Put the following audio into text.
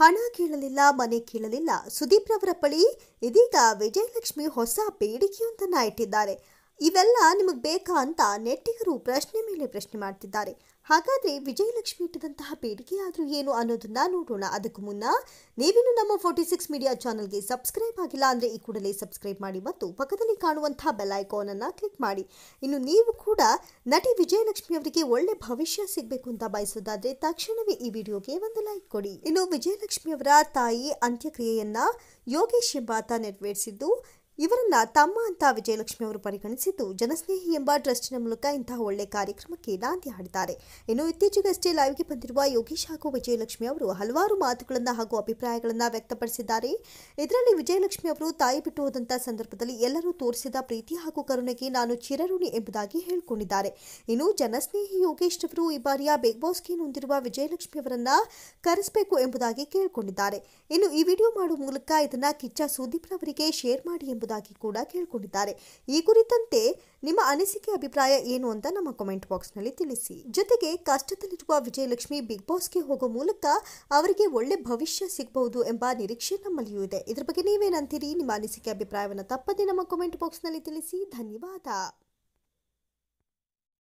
ಹಣ ಕೇಳಲಿಲ್ಲ ಮನೆ ಕೇಳಲಿಲ್ಲ ಸುದೀಪ್ ರವರ ಬಳಿ ಇದೀಗ ವಿಜಯಲಕ್ಷ್ಮಿ ಹೊಸ ಬೇಡಿಕೆಯೊಂದನ್ನು ಇಟ್ಟಿದ್ದಾರೆ ಇವೆಲ್ಲ ನಿಮಗೆ ಬೇಕಾ ಅಂತ ನೆಟ್ಟಿಗರು ಪ್ರಶ್ನೆ ಮೇಲೆ ಪ್ರಶ್ನೆ ಮಾಡ್ತಿದ್ದಾರೆ ಹಾಗಾದರೆ ವಿಜಯಲಕ್ಷ್ಮಿ ಇಟ್ಟದಂತಹ ಬೇಡಿಕೆ ಆದರೂ ಏನು ಅನ್ನೋದನ್ನ ನೋಡೋಣ ಅದಕ್ಕೂ ಮುನ್ನ ನೀವಿನ್ನು ನಮ್ಮ ಫೋರ್ಟಿ ಸಿಕ್ಸ್ ಮೀಡಿಯಾ ಚಾನಲ್ಗೆ ಸಬ್ಸ್ಕ್ರೈಬ್ ಆಗಿಲ್ಲ ಅಂದರೆ ಈ ಕೂಡಲೇ ಸಬ್ಸ್ಕ್ರೈಬ್ ಮಾಡಿ ಮತ್ತು ಪಕ್ಕದಲ್ಲಿ ಕಾಣುವಂತಹ ಬೆಲ್ ಐಕಾನನ್ನು ಕ್ಲಿಕ್ ಮಾಡಿ ಇನ್ನು ನೀವು ಕೂಡ ನಟಿ ವಿಜಯಲಕ್ಷ್ಮಿ ಅವರಿಗೆ ಒಳ್ಳೆ ಭವಿಷ್ಯ ಸಿಗಬೇಕು ಅಂತ ಬಯಸೋದಾದರೆ ತಕ್ಷಣವೇ ಈ ವಿಡಿಯೋಗೆ ಒಂದು ಲೈಕ್ ಕೊಡಿ ಇನ್ನು ವಿಜಯಲಕ್ಷ್ಮಿ ಅವರ ತಾಯಿ ಅಂತ್ಯಕ್ರಿಯೆಯನ್ನು ಯೋಗೇಶ್ ಎಂಬಾತ ನೆರವೇರಿಸಿದ್ದು ಇವರನ್ನ ತಮ್ಮ ಅಂತ ವಿಜಯಲಕ್ಷ್ಮಿ ಅವರು ಪರಿಗಣಿಸಿದ್ದು ಜನಸ್ನೇಹಿ ಎಂಬ ಟ್ರಸ್ಟಿನ ಮೂಲಕ ಇಂತಹ ಒಳ್ಳೆ ಕಾರ್ಯಕ್ರಮಕ್ಕೆ ನಾಂದಿ ಹಾಡಿದ್ದಾರೆ ಇನ್ನು ಇತ್ತೀಚೆಗಷ್ಟೇ ಲೈವ್ಗೆ ಬಂದಿರುವ ಯೋಗೀಶ್ ಹಾಗೂ ವಿಜಯಲಕ್ಷ್ಮಿ ಅವರು ಹಲವಾರು ಮಾತುಗಳನ್ನು ಹಾಗೂ ಅಭಿಪ್ರಾಯಗಳನ್ನು ವ್ಯಕ್ತಪಡಿಸಿದ್ದಾರೆ ಇದರಲ್ಲಿ ವಿಜಯಲಕ್ಷ್ಮಿ ಅವರು ತಾಯಿ ಬಿಟ್ಟು ಹೋದಂತಹ ಸಂದರ್ಭದಲ್ಲಿ ಎಲ್ಲರೂ ತೋರಿಸಿದ ಪ್ರೀತಿ ಹಾಗೂ ಕರುಣೆಗೆ ನಾನು ಚಿರಋಣಿ ಎಂಬುದಾಗಿ ಹೇಳಿಕೊಂಡಿದ್ದಾರೆ ಇನ್ನು ಜನಸ್ನೇಹಿ ಯೋಗೇಶ್ ಅವರು ಈ ಬಾರಿಯ ಬಿಗ್ ಬಾಸ್ಗೆ ನೊಂದಿರುವ ವಿಜಯಲಕ್ಷ್ಮಿ ಅವರನ್ನ ಕರೆಸಬೇಕು ಎಂಬುದಾಗಿ ಕೇಳಿಕೊಂಡಿದ್ದಾರೆ ಇನ್ನು ಈ ವಿಡಿಯೋ ಮಾಡುವ ಮೂಲಕ ಇದನ್ನ ಕಿಚ್ಚ ಸುದೀಪ್ ಅವರಿಗೆ ಶೇರ್ ಮಾಡಿ ಎಂಬುದು ಎಂಬುದಾಗಿ ಕೂಡ ಕೇಳಿಕೊಂಡಿದ್ದಾರೆ ಈ ಕುರಿತಂತೆ ನಿಮ್ಮ ಅನಿಸಿಕೆ ಅಭಿಪ್ರಾಯ ಏನು ಅಂತ ನಮ್ಮ ಕಮೆಂಟ್ ನಲ್ಲಿ ತಿಳಿಸಿ ಜೊತೆಗೆ ಕಷ್ಟದಲ್ಲಿರುವ ವಿಜಯಲಕ್ಷ್ಮಿ ಬಿಗ್ ಬಾಸ್ಗೆ ಹೋಗುವ ಮೂಲಕ ಅವರಿಗೆ ಒಳ್ಳೆ ಭವಿಷ್ಯ ಸಿಗಬಹುದು ಎಂಬ ನಿರೀಕ್ಷೆ ನಮ್ಮಲ್ಲಿಯೂ ಇದೆ ಇದರ ಬಗ್ಗೆ ನೀವೇನಂತೀರಿ ನಿಮ್ಮ ಅನಿಸಿಕೆ ಅಭಿಪ್ರಾಯವನ್ನು ತಪ್ಪದೇ ನಮ್ಮ ಕಮೆಂಟ್ ಬಾಕ್ಸ್ ನಲ್ಲಿ ತಿಳಿಸಿ ಧನ್ಯವಾದ